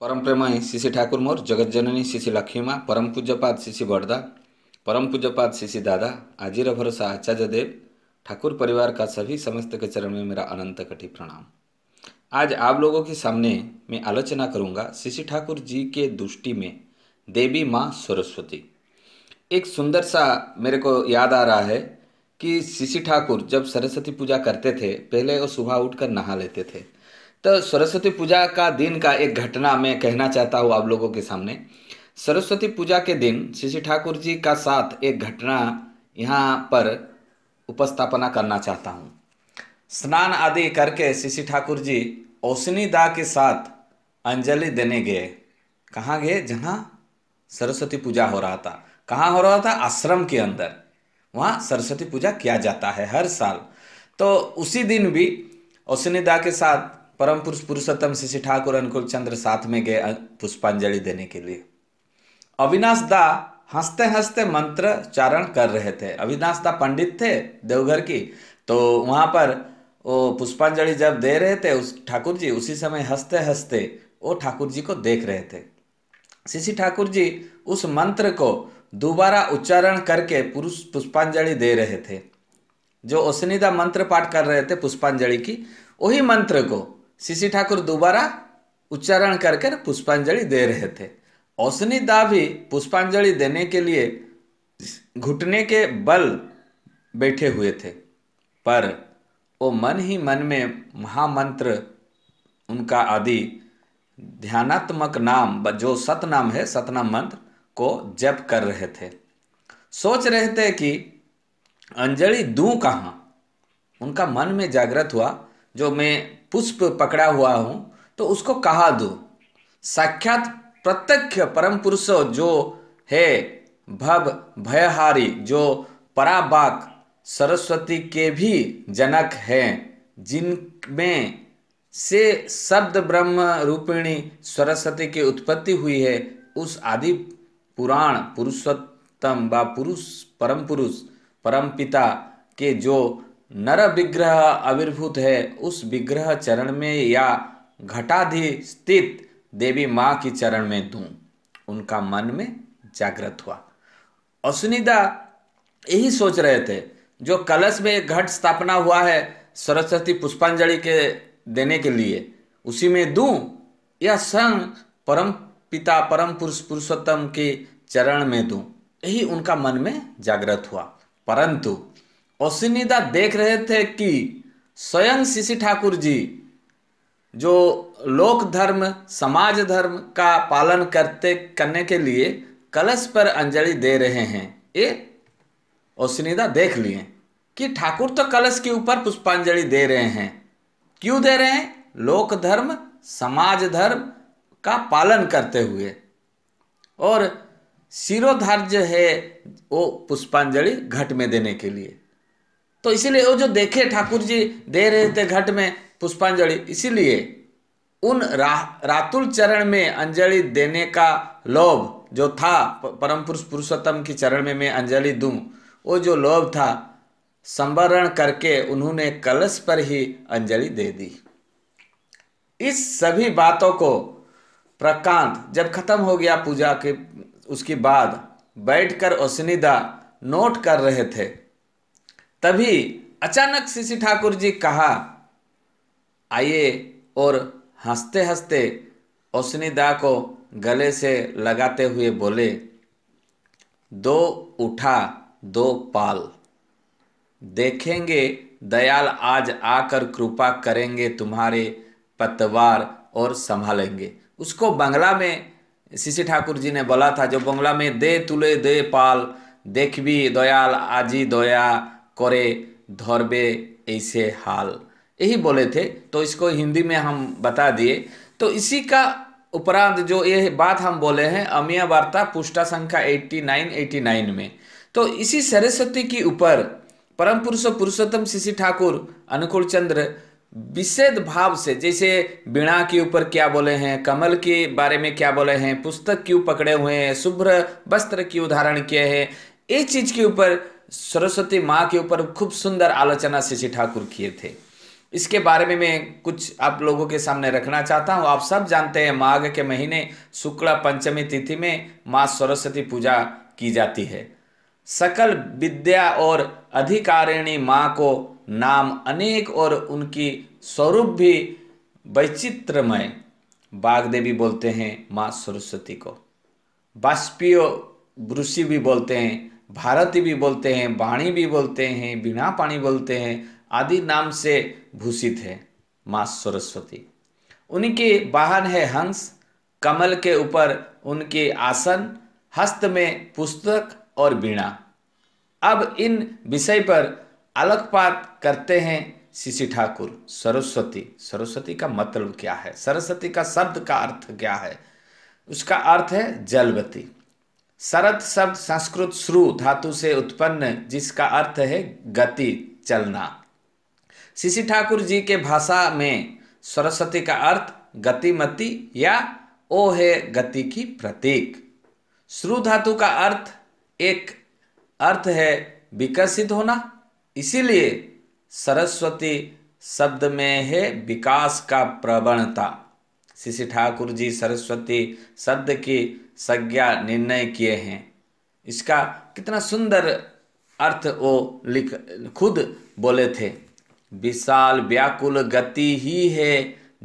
परम प्रेमाई शिशि ठाकुर मोर जगत जननी शिशि लक्ष्मी माँ परम पूज्यपाद शिशि बड़दा परम पूज्यपाद शिशि दादा आजीर भरोसा आचार्य देव ठाकुर परिवार का सभी समस्त के चरण में मेरा अनंत कटि प्रणाम आज आप लोगों के सामने मैं आलोचना करूंगा शिशि ठाकुर जी के दृष्टि में देवी माँ सरस्वती एक सुंदर सा मेरे को याद आ रहा है कि शिशि ठाकुर जब सरस्वती पूजा करते थे पहले वो सुबह उठकर नहा लेते थे तो सरस्वती पूजा का दिन का एक घटना मैं कहना चाहता हूँ आप लोगों के सामने सरस्वती पूजा के दिन श्री ठाकुर जी का साथ एक घटना यहाँ पर उपस्थापना करना चाहता हूँ स्नान आदि करके श्री ठाकुर जी औसनी दा के साथ अंजलि देने गए कहाँ गए जहाँ सरस्वती पूजा हो रहा था कहाँ हो रहा था आश्रम के अंदर वहाँ सरस्वती पूजा किया जाता है हर साल तो उसी दिन भी औसनी दा के साथ परम पुरुष पुरुषोत्तम शिशि ठाकुर अनुकूल चंद्र साथ में गए पुष्पांजलि देने के लिए अविनाश दा हंसते हंसते मंत्र चारण कर रहे थे अविनाश दा पंडित थे देवघर की तो वहाँ पर वो पुष्पांजलि जब दे रहे थे उस ठाकुर जी उसी समय हंसते हंसते वो ठाकुर जी को देख रहे थे शिशि ठाकुर जी उस मंत्र को दोबारा उच्चारण करके पुरुष पुष्पांजलि दे रहे थे जो ओसनीदा मंत्र पाठ कर रहे थे पुष्पांजलि की वही मंत्र को सीसी ठाकुर दोबारा उच्चारण करके पुष्पांजलि दे रहे थे औसनी दा भी पुष्पांजलि देने के लिए घुटने के बल बैठे हुए थे पर वो मन ही मन में महामंत्र उनका आदि ध्यानात्मक नाम जो सतनाम है सतनाम मंत्र को जप कर रहे थे सोच रहे थे कि अंजलि दूं कहाँ उनका मन में जागृत हुआ जो मैं पुष्प पकड़ा हुआ हूँ तो उसको कहा दो साक्षात प्रत्यक्ष परम पुरुष जो है भव भयहारी जो पराबाक सरस्वती के भी जनक हैं जिनमें से शब्द ब्रह्म रूपिणी सरस्वती की उत्पत्ति हुई है उस आदि पुराण पुरुषोत्तम व पुरुष परम पुरुष परम पिता के जो नर विग्रह आविर्भूत है उस विग्रह चरण में या घटाधि स्थित देवी माँ की चरण में दू उनका मन में जागृत हुआ असुनिदा यही सोच रहे थे जो कलश में घट स्थापना हुआ है सरस्वती पुष्पांजलि के देने के लिए उसी में दू या संग परम पिता परम पुरुष पुरुषोत्तम के चरण में दू यही उनका मन में जागृत हुआ परंतु ओसिनिदा देख रहे थे कि स्वयं शिशि ठाकुर जी जो लोक धर्म समाज धर्म का पालन करते करने के लिए कलश पर अंजलि दे रहे हैं ये ओसनिदा देख लिए कि ठाकुर तो कलश के ऊपर पुष्पांजलि दे रहे हैं क्यों दे रहे हैं लोक धर्म समाज धर्म का पालन करते हुए और शिरोधार्य है वो पुष्पांजलि घट में देने के लिए तो इसीलिए वो जो देखे ठाकुर जी दे रहे थे घट में पुष्पांजलि इसीलिए उन रा, रातुल चरण में अंजलि देने का लोभ जो था परम पुरुष पुरुषोत्तम के चरण में मैं अंजलि दूं वो जो लोभ था संवरण करके उन्होंने कलश पर ही अंजलि दे दी इस सभी बातों को प्रकांत जब खत्म हो गया पूजा के उसके बाद बैठकर ओसनिदा नोट कर रहे थे तभी अचानक सीसी ठाकुर जी कहा आइए और हंसते हंसते ओसनी दा को गले से लगाते हुए बोले दो उठा दो पाल देखेंगे दयाल आज आकर कृपा करेंगे तुम्हारे पतवार और संभालेंगे उसको बंगला में शिशि ठाकुर जी ने बोला था जो बंगला में दे तुले दे पाल देख भी दयाल आजी दया करे धरबे ऐसे हाल यही बोले थे तो इसको हिंदी में हम बता दिए तो इसी का उपरांत जो ये बात हम बोले हैं अमिया वार्ता पुष्टा संख्या 89 89 में तो इसी सरस्वती के ऊपर परम पुरुष पुरुषोत्तम शिशि ठाकुर अनुकूल चंद्र विशेद भाव से जैसे बीणा के ऊपर क्या बोले हैं कमल के बारे में क्या बोले हैं पुस्तक क्यों पकड़े हुए हैं शुभ्र वस्त्र क्यों धारण किए हैं ये चीज़ के ऊपर सरस्वती माँ के ऊपर खूब सुंदर आलोचना शशि ठाकुर किए थे इसके बारे में मैं कुछ आप लोगों के सामने रखना चाहता हूँ आप सब जानते हैं माघ के महीने शुक्ला पंचमी तिथि में माँ सरस्वती पूजा की जाती है सकल विद्या और अधिकारिणी माँ को नाम अनेक और उनकी स्वरूप भी वैचित्रमय बागदेवी बोलते हैं माँ सरस्वती को बाष्पीय ब्रुषि भी बोलते हैं भारती भी बोलते हैं बाणी भी बोलते हैं बिना पाणी बोलते हैं आदि नाम से भूषित है माँ सरस्वती उनके वाहन है हंस कमल के ऊपर उनके आसन हस्त में पुस्तक और बीणा अब इन विषय पर अलगपात करते हैं शिशि ठाकुर सरस्वती सरस्वती का मतलब क्या है सरस्वती का शब्द का अर्थ क्या है उसका अर्थ है जलवती शरत शब्द संस्कृत श्रु धातु से उत्पन्न जिसका अर्थ है गति चलना शिशि ठाकुर जी के भाषा में सरस्वती का अर्थ गतिमति या ओ है गति की प्रतीक श्रु धातु का अर्थ एक अर्थ है विकसित होना इसीलिए सरस्वती शब्द में है विकास का प्रवणता शिशि ठाकुर जी सरस्वती शब्द की संज्ञा निर्णय किए हैं इसका कितना सुंदर अर्थ वो लिख खुद बोले थे विशाल व्याकुल गति ही है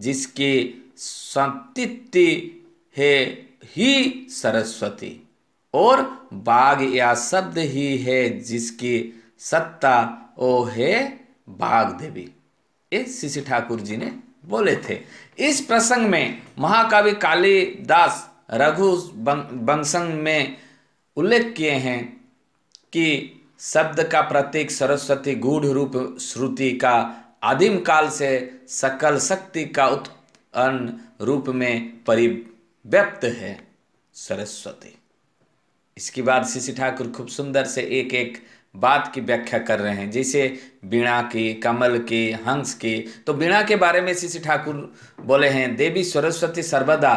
जिसकी संतित्ति है ही सरस्वती और बाघ या शब्द ही है जिसकी सत्ता ओ है बाघ देवी ये शिशि ठाकुर जी ने बोले थे इस प्रसंग में महाकवि कालिदास रघु बंसंग में उल्लेख किए हैं कि शब्द का प्रतीक सरस्वती गूढ़ रूप श्रुति का आदिम काल से सकल शक्ति का उत्पन्न रूप में परिव्यक्त है सरस्वती इसके बाद शिशि ठाकुर खूब सुंदर से एक एक बात की व्याख्या कर रहे हैं जैसे बीणा की कमल की हंस की तो बीणा के बारे में श्री श्री ठाकुर बोले हैं देवी सरस्वती सर्वदा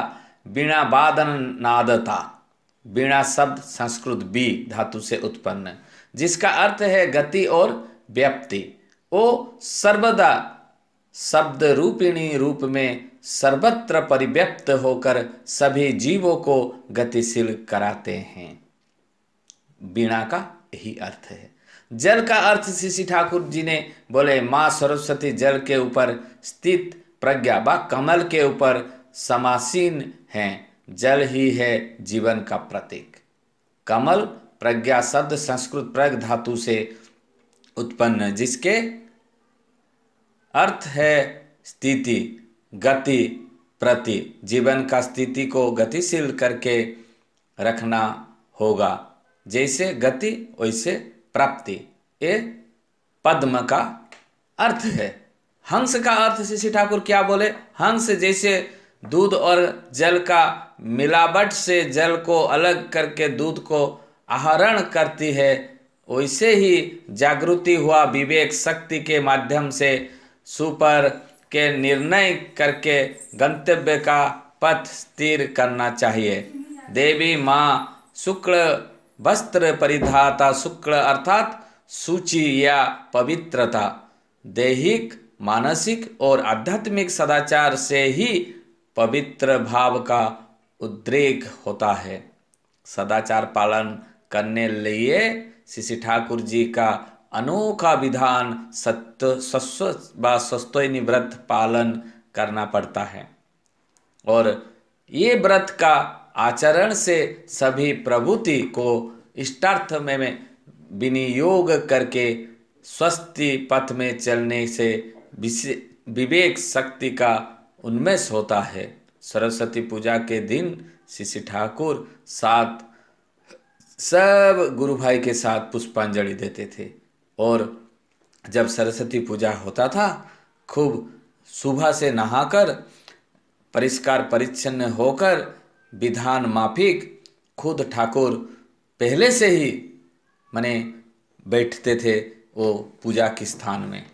बीणा वादन नादता बीणा शब्द संस्कृत बी धातु से उत्पन्न जिसका अर्थ है गति और व्याप्ति वो सर्वदा शब्द रूपिणी रूप में सर्वत्र परिव्यप्त होकर सभी जीवों को गतिशील कराते हैं बीणा का यही अर्थ है जल का अर्थ श्री ठाकुर जी ने बोले माँ सरस्वती जल के ऊपर स्थित प्रज्ञा व कमल के ऊपर समासीन है जल ही है जीवन का प्रतीक कमल प्रज्ञा शब्द संस्कृत प्रग धातु से उत्पन्न जिसके अर्थ है स्थिति गति प्रति जीवन का स्थिति को गतिशील करके रखना होगा जैसे गति वैसे प्राप्ति ये पद्म का अर्थ है हंस का अर्थ शिशि ठाकुर क्या बोले हंस जैसे दूध और जल का मिलावट से जल को अलग करके दूध को आहरण करती है वैसे ही जागृति हुआ विवेक शक्ति के माध्यम से सुपर के निर्णय करके गंतव्य का पथ स्थिर करना चाहिए देवी माँ शुक्ल वस्त्र परिधाता शुक्ल अर्थात सूची या पवित्रता दैहिक मानसिक और आध्यात्मिक सदाचार से ही पवित्र भाव का उद्रेक होता है सदाचार पालन करने लिए शिशि ठाकुर जी का अनोखा विधान सत्य सस्व व व्रत पालन करना पड़ता है और ये व्रत का आचरण से सभी प्रभुति को इष्टार्थ में, में विनियोग करके स्वस्ति पथ में चलने से विवेक शक्ति का उन्मेष होता है सरस्वती पूजा के दिन शिशि ठाकुर साथ सब गुरु भाई के साथ पुष्पांजलि देते थे और जब सरस्वती पूजा होता था खूब सुबह से नहाकर परिष्कार परिच्छन्न होकर विधान माफिक खुद ठाकुर पहले से ही मने बैठते थे वो पूजा के स्थान में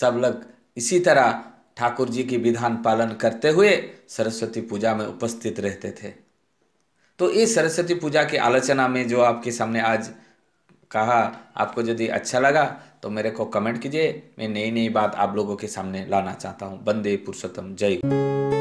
सब लोग इसी तरह ठाकुर जी की विधान पालन करते हुए सरस्वती पूजा में उपस्थित रहते थे तो इस सरस्वती पूजा की आलोचना में जो आपके सामने आज कहा आपको यदि अच्छा लगा तो मेरे को कमेंट कीजिए मैं नई नई बात आप लोगों के सामने लाना चाहता हूँ बंदे पुरुषोत्तम जय